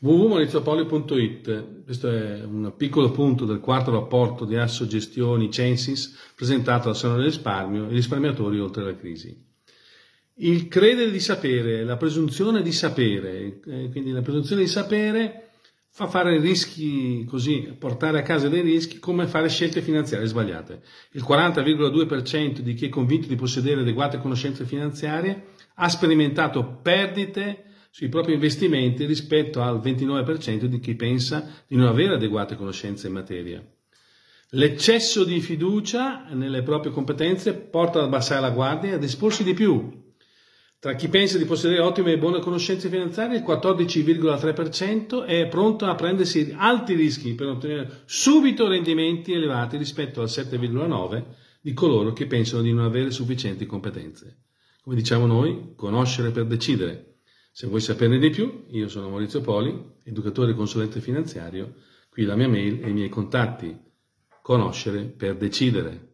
www.mauriziopaoli.it Questo è un piccolo punto del quarto rapporto di Asso Gestioni Censis presentato al Seno del Risparmio e risparmiatori oltre la crisi. Il credere di sapere, la presunzione di sapere, eh, quindi la presunzione di sapere fa fare rischi così, portare a casa dei rischi come fare scelte finanziarie sbagliate. Il 40,2% di chi è convinto di possedere adeguate conoscenze finanziarie ha sperimentato perdite sui propri investimenti rispetto al 29% di chi pensa di non avere adeguate conoscenze in materia. L'eccesso di fiducia nelle proprie competenze porta ad abbassare la guardia e ad esporsi di più. Tra chi pensa di possedere ottime e buone conoscenze finanziarie, il 14,3% è pronto a prendersi alti rischi per ottenere subito rendimenti elevati rispetto al 7,9% di coloro che pensano di non avere sufficienti competenze. Come diciamo noi, conoscere per decidere. Se vuoi saperne di più, io sono Maurizio Poli, educatore e consulente finanziario. Qui la mia mail e i miei contatti. Conoscere per decidere.